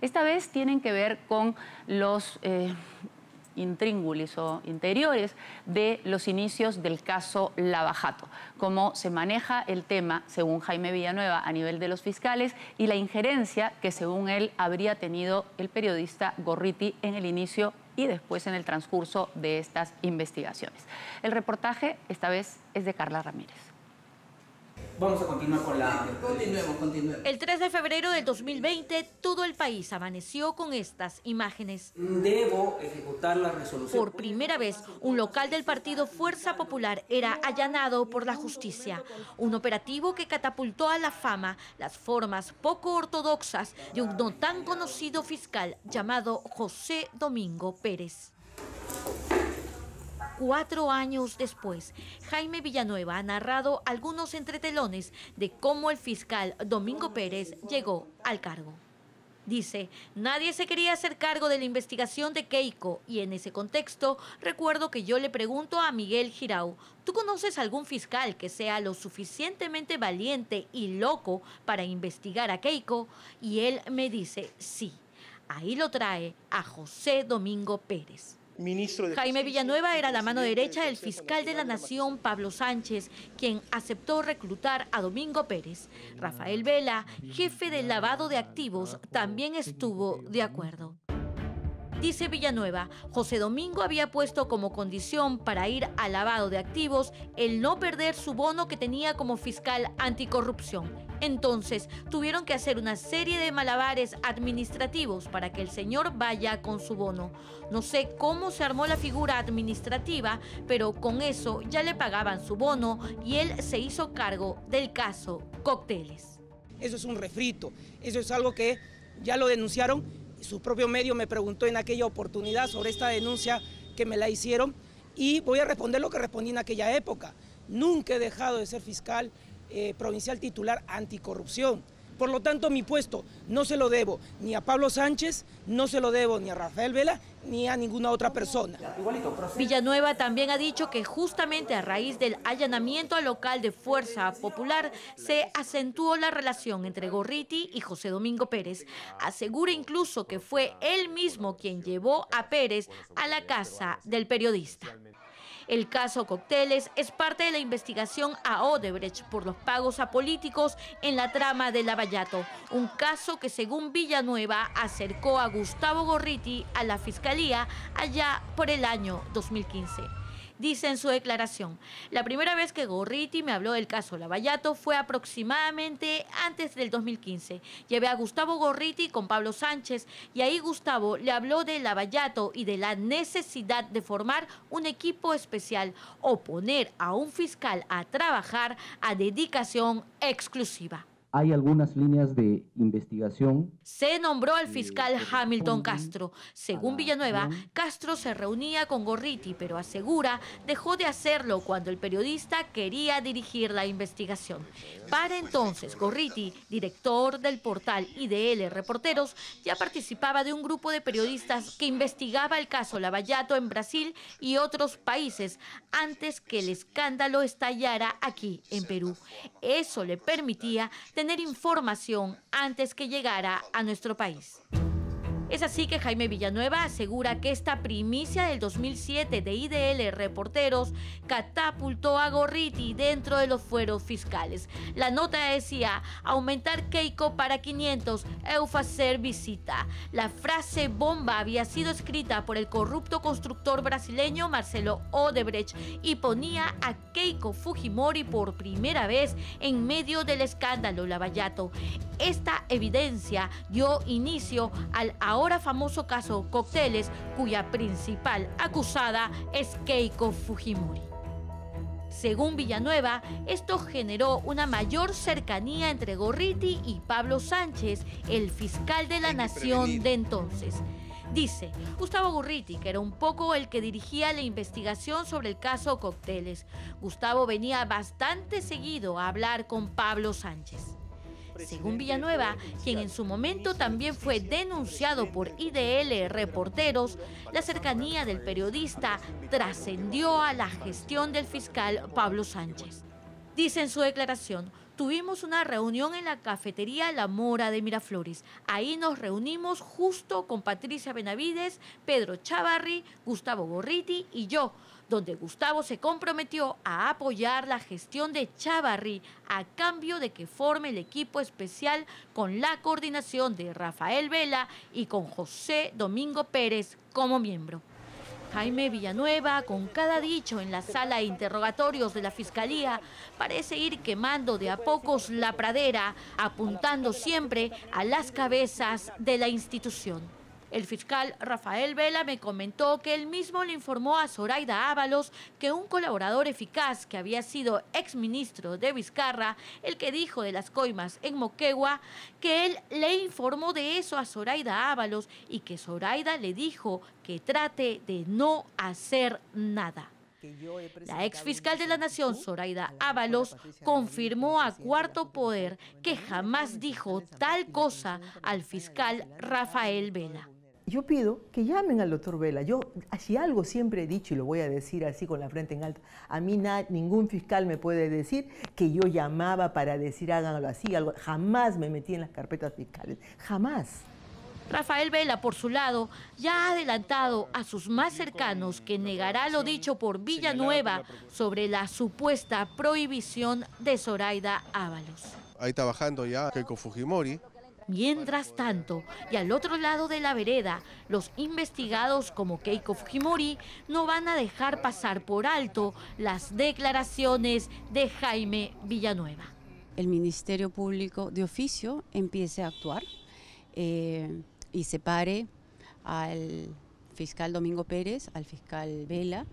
Esta vez tienen que ver con los eh, intríngulis o interiores de los inicios del caso Lavajato, cómo se maneja el tema, según Jaime Villanueva, a nivel de los fiscales y la injerencia que, según él, habría tenido el periodista Gorriti en el inicio y después en el transcurso de estas investigaciones. El reportaje, esta vez, es de Carla Ramírez. Vamos a continuar con la... Continuemos, continuemos. El 3 de febrero del 2020, todo el país amaneció con estas imágenes. Debo ejecutar la resolución. Por primera vez, un local del partido Fuerza Popular era allanado por la justicia. Un operativo que catapultó a la fama las formas poco ortodoxas de un no tan conocido fiscal llamado José Domingo Pérez cuatro años después. Jaime Villanueva ha narrado algunos entretelones de cómo el fiscal Domingo Pérez llegó al cargo. Dice, nadie se quería hacer cargo de la investigación de Keiko y en ese contexto recuerdo que yo le pregunto a Miguel Girau, ¿tú conoces algún fiscal que sea lo suficientemente valiente y loco para investigar a Keiko? Y él me dice, sí. Ahí lo trae a José Domingo Pérez. Jaime Villanueva era la mano derecha del fiscal de la Nación, Pablo Sánchez, quien aceptó reclutar a Domingo Pérez. Rafael Vela, jefe del lavado de activos, también estuvo de acuerdo. Dice Villanueva, José Domingo había puesto como condición para ir al lavado de activos el no perder su bono que tenía como fiscal anticorrupción entonces, tuvieron que hacer una serie de malabares administrativos para que el señor vaya con su bono. No sé cómo se armó la figura administrativa, pero con eso ya le pagaban su bono y él se hizo cargo del caso Cócteles. Eso es un refrito, eso es algo que ya lo denunciaron. Su propio medio me preguntó en aquella oportunidad sobre esta denuncia que me la hicieron y voy a responder lo que respondí en aquella época. Nunca he dejado de ser fiscal, eh, provincial titular anticorrupción. Por lo tanto, mi puesto no se lo debo ni a Pablo Sánchez, no se lo debo ni a Rafael Vela, ni a ninguna otra persona. Villanueva también ha dicho que justamente a raíz del allanamiento al local de Fuerza Popular se acentuó la relación entre Gorriti y José Domingo Pérez. Asegura incluso que fue él mismo quien llevó a Pérez a la casa del periodista. El caso Cocteles es parte de la investigación a Odebrecht por los pagos a políticos en la trama de Lavallato, un caso que según Villanueva acercó a Gustavo Gorriti a la Fiscalía allá por el año 2015 dice en su declaración. La primera vez que Gorriti me habló del caso Lavallato fue aproximadamente antes del 2015. Llevé a Gustavo Gorriti con Pablo Sánchez y ahí Gustavo le habló de Lavallato y de la necesidad de formar un equipo especial o poner a un fiscal a trabajar a dedicación exclusiva hay algunas líneas de investigación. Se nombró al fiscal Hamilton Castro. Según Villanueva, Castro se reunía con Gorriti, pero asegura dejó de hacerlo cuando el periodista quería dirigir la investigación. Para entonces, Gorriti, director del portal IDL Reporteros, ya participaba de un grupo de periodistas que investigaba el caso Lavallato en Brasil y otros países antes que el escándalo estallara aquí en Perú. Eso le permitía tener información antes que llegara a nuestro país. Es así que Jaime Villanueva asegura que esta primicia del 2007 de IDL Reporteros catapultó a Gorriti dentro de los fueros fiscales. La nota decía, aumentar Keiko para 500, Eufacer visita. La frase bomba había sido escrita por el corrupto constructor brasileño Marcelo Odebrecht y ponía a Keiko Fujimori por primera vez en medio del escándalo Lavallato. Esta evidencia dio inicio al ahora ahora famoso caso Cócteles, cuya principal acusada es Keiko Fujimori. Según Villanueva, esto generó una mayor cercanía entre Gorriti y Pablo Sánchez, el fiscal de la nación de entonces. Dice, Gustavo Gurriti, que era un poco el que dirigía la investigación sobre el caso Cocteles. Gustavo venía bastante seguido a hablar con Pablo Sánchez. Según Villanueva, quien en su momento también fue denunciado por IDL Reporteros, la cercanía del periodista trascendió a la gestión del fiscal Pablo Sánchez. Dice en su declaración, tuvimos una reunión en la cafetería La Mora de Miraflores. Ahí nos reunimos justo con Patricia Benavides, Pedro Chavarri, Gustavo Gorriti y yo donde Gustavo se comprometió a apoyar la gestión de Chavarri a cambio de que forme el equipo especial con la coordinación de Rafael Vela y con José Domingo Pérez como miembro. Jaime Villanueva, con cada dicho en la sala de interrogatorios de la Fiscalía, parece ir quemando de a pocos la pradera, apuntando siempre a las cabezas de la institución. El fiscal Rafael Vela me comentó que él mismo le informó a Zoraida Ábalos que un colaborador eficaz que había sido exministro de Vizcarra, el que dijo de las coimas en Moquegua, que él le informó de eso a Zoraida Ábalos y que Zoraida le dijo que trate de no hacer nada. La ex fiscal de la Nación, Zoraida Ábalos, confirmó a Cuarto Poder que jamás dijo tal cosa al fiscal Rafael Vela yo pido que llamen al doctor Vela. Yo, si algo siempre he dicho, y lo voy a decir así con la frente en alto, a mí ningún fiscal me puede decir que yo llamaba para decir háganlo así, jamás me metí en las carpetas fiscales, jamás. Rafael Vela, por su lado, ya ha adelantado a sus más cercanos que negará lo dicho por Villanueva sobre la supuesta prohibición de Zoraida Ábalos. Ahí está bajando ya Keiko Fujimori, Mientras tanto, y al otro lado de la vereda, los investigados como Keiko Fujimori no van a dejar pasar por alto las declaraciones de Jaime Villanueva. El Ministerio Público de oficio empiece a actuar eh, y separe al fiscal Domingo Pérez, al fiscal Vela,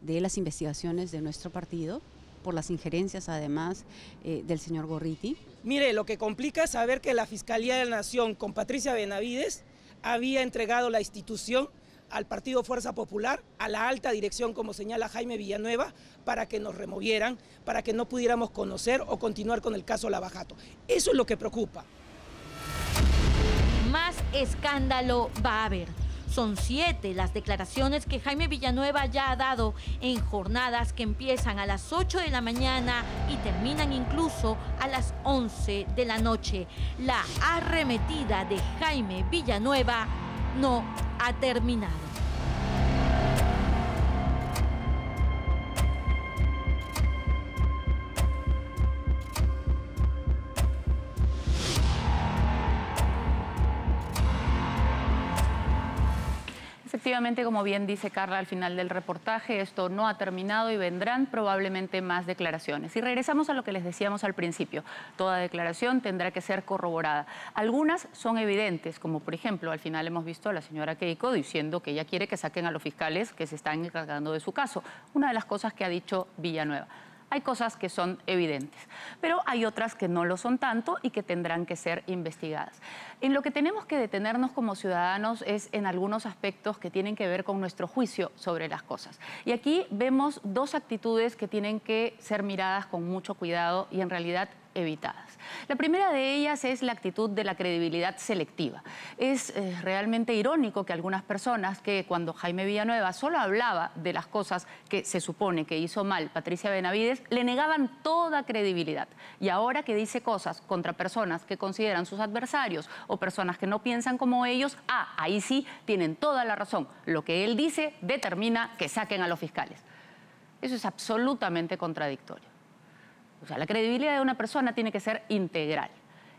de las investigaciones de nuestro partido por las injerencias además eh, del señor Gorriti. Mire, lo que complica es saber que la Fiscalía de la Nación con Patricia Benavides había entregado la institución al Partido Fuerza Popular, a la alta dirección, como señala Jaime Villanueva, para que nos removieran, para que no pudiéramos conocer o continuar con el caso Lavajato. Eso es lo que preocupa. Más escándalo va a haber. Son siete las declaraciones que Jaime Villanueva ya ha dado en jornadas que empiezan a las 8 de la mañana y terminan incluso a las 11 de la noche. La arremetida de Jaime Villanueva no ha terminado. Obviamente, como bien dice Carla al final del reportaje, esto no ha terminado y vendrán probablemente más declaraciones. Y regresamos a lo que les decíamos al principio. Toda declaración tendrá que ser corroborada. Algunas son evidentes, como por ejemplo, al final hemos visto a la señora Keiko diciendo que ella quiere que saquen a los fiscales que se están encargando de su caso. Una de las cosas que ha dicho Villanueva hay cosas que son evidentes, pero hay otras que no lo son tanto y que tendrán que ser investigadas. En lo que tenemos que detenernos como ciudadanos es en algunos aspectos que tienen que ver con nuestro juicio sobre las cosas. Y aquí vemos dos actitudes que tienen que ser miradas con mucho cuidado y en realidad la primera de ellas es la actitud de la credibilidad selectiva. Es eh, realmente irónico que algunas personas que cuando Jaime Villanueva solo hablaba de las cosas que se supone que hizo mal Patricia Benavides, le negaban toda credibilidad. Y ahora que dice cosas contra personas que consideran sus adversarios o personas que no piensan como ellos, ah, ahí sí tienen toda la razón. Lo que él dice determina que saquen a los fiscales. Eso es absolutamente contradictorio. O sea, la credibilidad de una persona tiene que ser integral.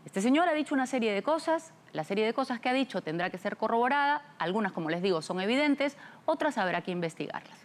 Este señor ha dicho una serie de cosas, la serie de cosas que ha dicho tendrá que ser corroborada, algunas, como les digo, son evidentes, otras habrá que investigarlas.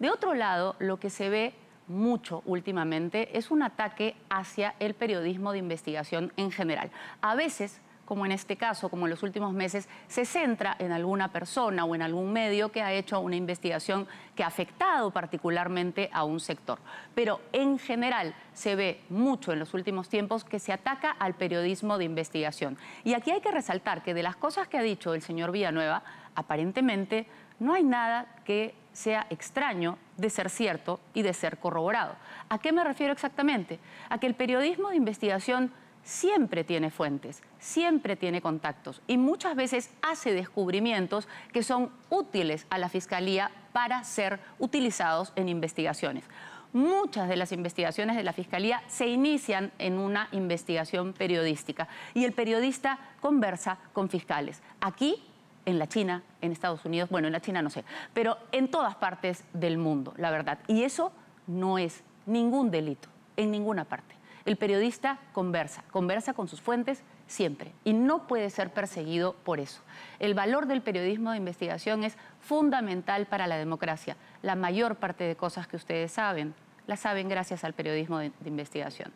De otro lado, lo que se ve mucho últimamente es un ataque hacia el periodismo de investigación en general. A veces como en este caso, como en los últimos meses, se centra en alguna persona o en algún medio que ha hecho una investigación que ha afectado particularmente a un sector. Pero en general se ve mucho en los últimos tiempos que se ataca al periodismo de investigación. Y aquí hay que resaltar que de las cosas que ha dicho el señor Villanueva, aparentemente no hay nada que sea extraño de ser cierto y de ser corroborado. ¿A qué me refiero exactamente? A que el periodismo de investigación siempre tiene fuentes, siempre tiene contactos y muchas veces hace descubrimientos que son útiles a la Fiscalía para ser utilizados en investigaciones. Muchas de las investigaciones de la Fiscalía se inician en una investigación periodística y el periodista conversa con fiscales. Aquí en la China, en Estados Unidos, bueno, en la China no sé, pero en todas partes del mundo, la verdad. Y eso no es ningún delito, en ninguna parte. El periodista conversa, conversa con sus fuentes siempre y no puede ser perseguido por eso. El valor del periodismo de investigación es fundamental para la democracia. La mayor parte de cosas que ustedes saben, las saben gracias al periodismo de, investigación.